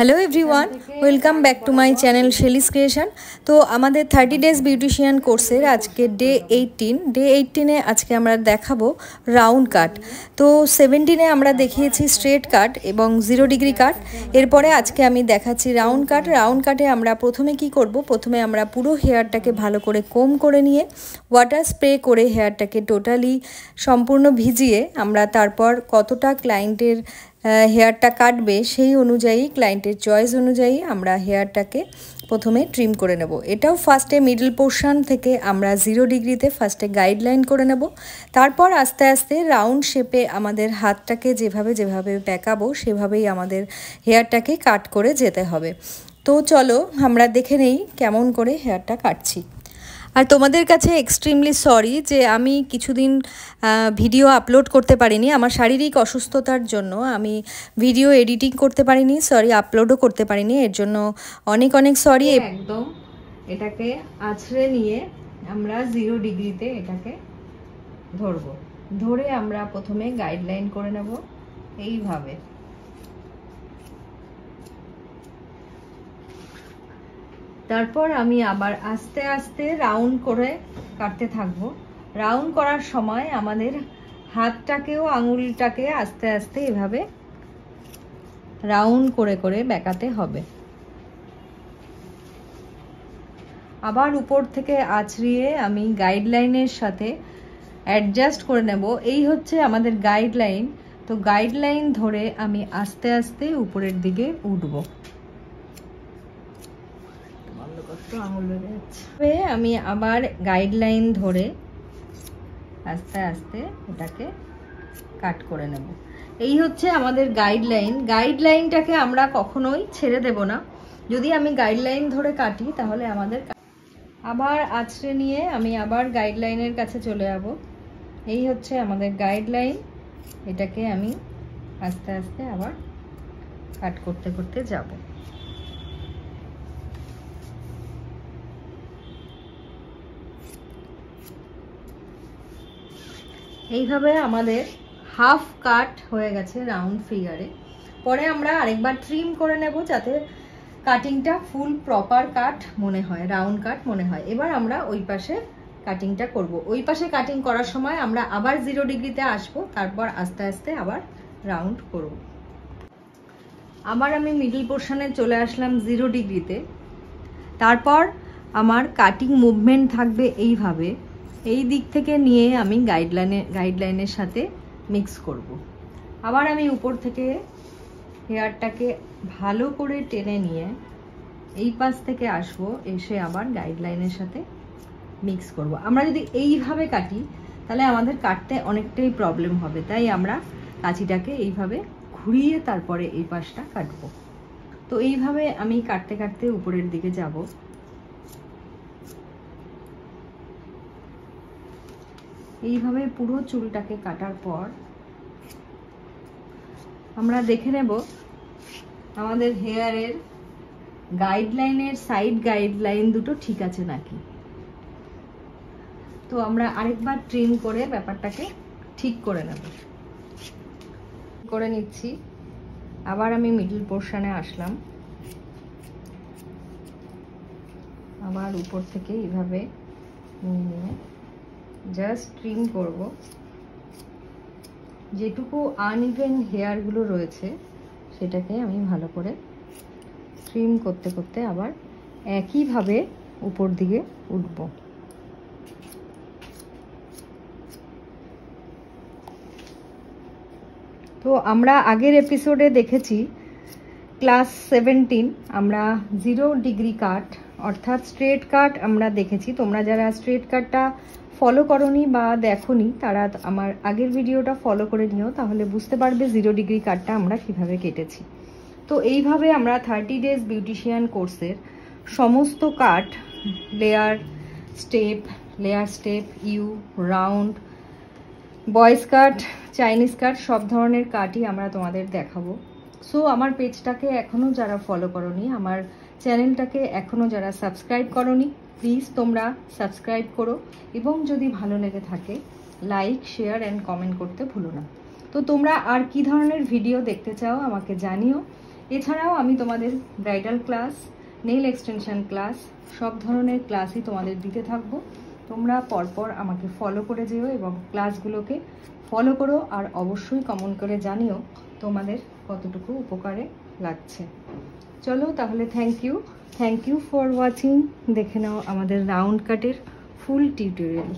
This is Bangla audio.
Hello everyone welcome back to my channel Sheli's creation তো আমাদের থার্টি ডেজ বিউটিশিয়ান কোর্সের আজকে ডে এইটিন ডে এইটিনে আজকে আমরা দেখাবো রাউন্ড কাট তো সেভেন্টিনে আমরা দেখিয়েছি স্ট্রেট কাট এবং জিরো ডিগ্রি কাট এরপরে আজকে আমি দেখাচ্ছি রাউন্ড কাট রাউন্ড কাটে আমরা প্রথমে কি করব প্রথমে আমরা পুরো হেয়ারটাকে ভালো করে কম করে নিয়ে ওয়াটার স্প্রে করে হেয়ারটাকে টোটালি সম্পূর্ণ ভিজিয়ে আমরা তারপর কতটা ক্লায়েন্টের হেয়ারটা কাটবে সেই অনুযায়ী ক্লায়েন্টের চয়েস অনুযায়ী আমরা হেয়ারটাকে প্রথমে ট্রিম করে নেব এটাও ফার্স্টে মিডল পোর্শান থেকে আমরা জিরো ডিগ্রিতে ফার্স্টে গাইডলাইন করে নেব তারপর আস্তে আস্তে রাউন্ড শেপে আমাদের হাতটাকে যেভাবে যেভাবে প্যাকাবো সেভাবেই আমাদের হেয়ারটাকে কাট করে যেতে হবে তো চলো আমরা দেখে নেই কেমন করে হেয়ারটা কাটছি আর তোমাদের কাছে এক্সট্রিমলি সরি যে আমি কিছুদিন ভিডিও আপলোড করতে পারিনি আমার শারীরিক অসুস্থতার জন্য আমি ভিডিও এডিটিং করতে পারিনি সরি আপলোডও করতে পারিনি এর জন্য অনেক অনেক সরি হ্যাঁ, একদম এটাকে আছড়ে নিয়ে আমরা জিরো ডিগ্রিতে এটাকে ধরব ধরে আমরা প্রথমে গাইডলাইন করে নেব এইভাবে তারপর আমি আবার আস্তে আস্তে রাউন্ড করে কাটতে থাকব রাউন্ড করার সময় আমাদের হাতটাকেও আঙুলটাকে আস্তে আস্তে এভাবে রাউন্ড করে করে বেঁকাতে হবে আবার উপর থেকে আছড়িয়ে আমি গাইডলাইনের সাথে অ্যাডজাস্ট করে নেব এই হচ্ছে আমাদের গাইডলাইন তো গাইডলাইন ধরে আমি আস্তে আস্তে উপরের দিকে উঠবো আমি আবার গাইডলাইন ধরে আস্তে আস্তে এটাকে কাট করে নেব এই হচ্ছে আমাদের গাইডলাইন গাইডলাইনটাকে আমরা কখনোই ছেড়ে দেব না যদি আমি গাইডলাইন ধরে কাটি তাহলে আমাদের আবার আছড়ে নিয়ে আমি আবার গাইডলাইনের কাছে চলে যাব এই হচ্ছে আমাদের গাইডলাইন এটাকে আমি আস্তে আস্তে আবার কাট করতে করতে যাব এইভাবে আমাদের হাফ কাট হয়ে গেছে রাউন্ড ফিগারে পরে আমরা আরেকবার ট্রিম করে নেব যাতে কাটিংটা ফুল প্রপার কাট মনে হয় রাউন্ড কাট মনে হয় এবার আমরা ওই পাশে কাটিংটা করব ওই পাশে কাটিং করার সময় আমরা আবার জিরো ডিগ্রিতে আসব তারপর আস্তে আস্তে আবার রাউন্ড করব আবার আমি মিডল পোর্শনে চলে আসলাম জিরো ডিগ্রিতে তারপর আমার কাটিং মুভমেন্ট থাকবে এইভাবে এই দিক থেকে নিয়ে আমি গাইডলাইনে গাইডলাইনের সাথে মিক্স করব। আবার আমি উপর থেকে হেয়ারটাকে ভালো করে টেনে নিয়ে এই পাশ থেকে আসবো এসে আবার গাইডলাইনের সাথে মিক্স করব। আমরা যদি এইভাবে কাটি তাহলে আমাদের কাটতে অনেকটাই প্রবলেম হবে তাই আমরা কাঁচিটাকে এইভাবে ঘুরিয়ে তারপরে এই পাশটা কাটবো তো এইভাবে আমি কাটতে কাটতে উপরের দিকে যাব এইভাবে পুরো চুলটাকে কাটার পর আমরা দেখে নেব আমাদের হেয়ারের গাইডলাইনের সাইড গাইডলাইন দুটো ঠিক আছে নাকি তো আমরা আরেকবার ট্রিম করে ব্যাপারটাকে ঠিক করে নেব করে নিচ্ছি আবার আমি মিডল পোর্শানে আসলাম আবার উপর থেকে এইভাবে নিয়ে নিয়ে জাস্ট ট্রিম করব যেটুকু আনইভেন হেয়ারগুলো রয়েছে সেটাকে আমি ভালো করে ট্রিম করতে করতে আবার একইভাবে উপর দিকে উঠব তো আমরা আগের এপিসোডে দেখেছি ক্লাস সেভেন্টিন আমরা জিরো ডিগ্রি কাট অর্থাৎ স্ট্রেট কাট আমরা দেখেছি তোমরা যারা স্ট্রেট কাটটা ফলো করনি বা দেখনি তারা আমার আগের ভিডিওটা ফলো করে নিও তাহলে বুঝতে পারবে জিরো ডিগ্রি কার্ডটা আমরা কিভাবে কেটেছি তো এইভাবে আমরা থার্টি ডেজ বিউটিশিয়ান কোর্সের সমস্ত cut layer step layer step U round boys cut Chinese কাট সব ধরনের কাটই আমরা তোমাদের দেখাবো সো আমার পেজটাকে এখনও যারা ফলো করনি আমার চ্যানেলটাকে এখনও যারা সাবস্ক্রাইব করনি প্লিজ তোমরা সাবস্ক্রাইব করো এবং যদি ভালো লেগে থাকে লাইক শেয়ার অ্যান্ড কমেন্ট করতে ভুলো না তো তোমরা আর কি ধরনের ভিডিও দেখতে চাও আমাকে জানিও এছাড়াও আমি তোমাদের bridal class nail extension class সব ধরনের ক্লাসই তোমাদের দিতে থাকবো তোমরা পরপর আমাকে ফলো করে যেও এবং ক্লাসগুলোকে ফলো করো আর অবশ্যই কমন করে জানিও তোমাদের কতটুকু উপকারে লাগছে চলো তাহলে thank you thank you for watching দেখে নাও আমাদের রাউন্ড কাটের ফুল টিউটোরিয়াল